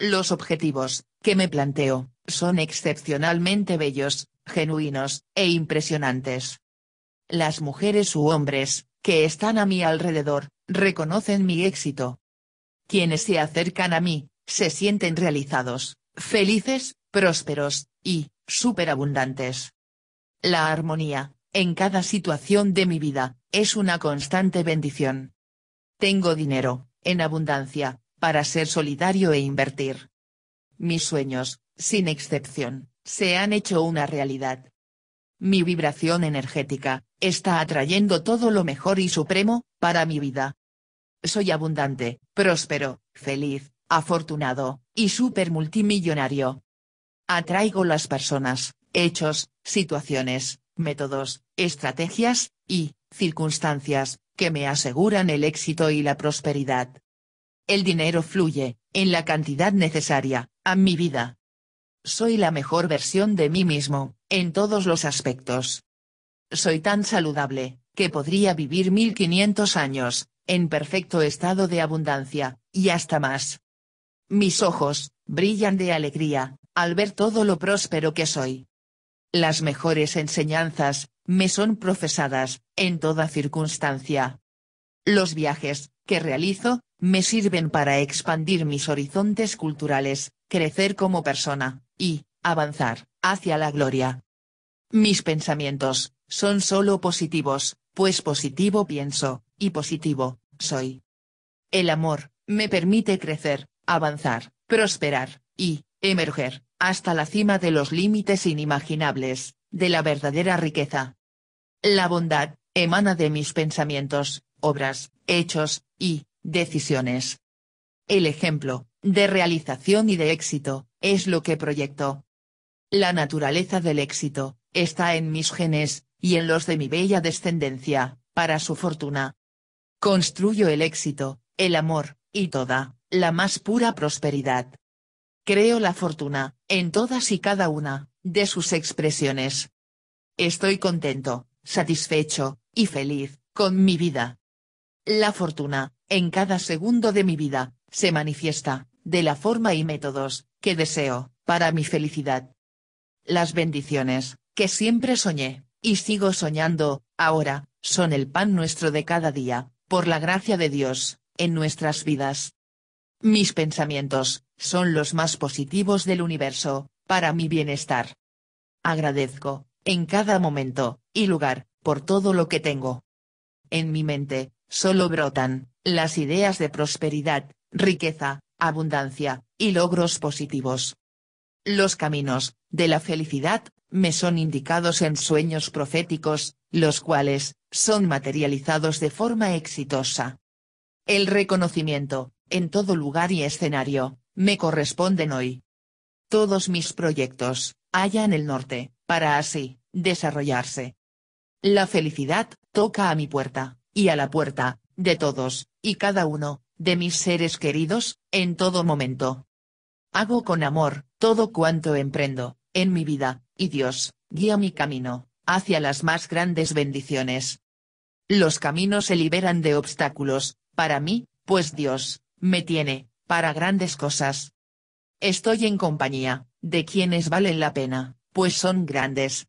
Los objetivos, que me planteo, son excepcionalmente bellos, genuinos, e impresionantes. Las mujeres u hombres, que están a mi alrededor, reconocen mi éxito. Quienes se acercan a mí, se sienten realizados, felices, prósperos, y, superabundantes. La armonía, en cada situación de mi vida, es una constante bendición. Tengo dinero, en abundancia, para ser solidario e invertir. Mis sueños, sin excepción, se han hecho una realidad. Mi vibración energética, está atrayendo todo lo mejor y supremo, para mi vida. Soy abundante, próspero, feliz, afortunado, y súper multimillonario. Atraigo las personas, hechos, situaciones, métodos, estrategias, y, circunstancias, que me aseguran el éxito y la prosperidad. El dinero fluye, en la cantidad necesaria, a mi vida. Soy la mejor versión de mí mismo, en todos los aspectos. Soy tan saludable, que podría vivir 1500 años, en perfecto estado de abundancia, y hasta más. Mis ojos, brillan de alegría, al ver todo lo próspero que soy. Las mejores enseñanzas, me son profesadas, en toda circunstancia. Los viajes, que realizo, me sirven para expandir mis horizontes culturales, crecer como persona, y, avanzar, hacia la gloria. Mis pensamientos, son solo positivos, pues positivo pienso, y positivo, soy. El amor, me permite crecer, avanzar, prosperar, y, emerger, hasta la cima de los límites inimaginables, de la verdadera riqueza. La bondad, emana de mis pensamientos, obras, hechos, y, decisiones. El ejemplo, de realización y de éxito, es lo que proyecto. La naturaleza del éxito, está en mis genes, y en los de mi bella descendencia, para su fortuna. Construyo el éxito, el amor, y toda, la más pura prosperidad. Creo la fortuna, en todas y cada una, de sus expresiones. Estoy contento, satisfecho, y feliz, con mi vida. La fortuna, en cada segundo de mi vida, se manifiesta, de la forma y métodos, que deseo, para mi felicidad. Las bendiciones, que siempre soñé, y sigo soñando, ahora, son el pan nuestro de cada día, por la gracia de Dios, en nuestras vidas. Mis pensamientos, son los más positivos del universo, para mi bienestar. Agradezco, en cada momento, y lugar, por todo lo que tengo. En mi mente, solo brotan, las ideas de prosperidad, riqueza, abundancia, y logros positivos. Los caminos, de la felicidad, me son indicados en sueños proféticos, los cuales, son materializados de forma exitosa. El reconocimiento, en todo lugar y escenario, me corresponden hoy. Todos mis proyectos, en el norte, para así, desarrollarse. La felicidad, toca a mi puerta, y a la puerta, de todos, y cada uno, de mis seres queridos, en todo momento. Hago con amor, todo cuanto emprendo, en mi vida, y Dios, guía mi camino, hacia las más grandes bendiciones. Los caminos se liberan de obstáculos, para mí, pues Dios, me tiene, para grandes cosas. Estoy en compañía, de quienes valen la pena, pues son grandes.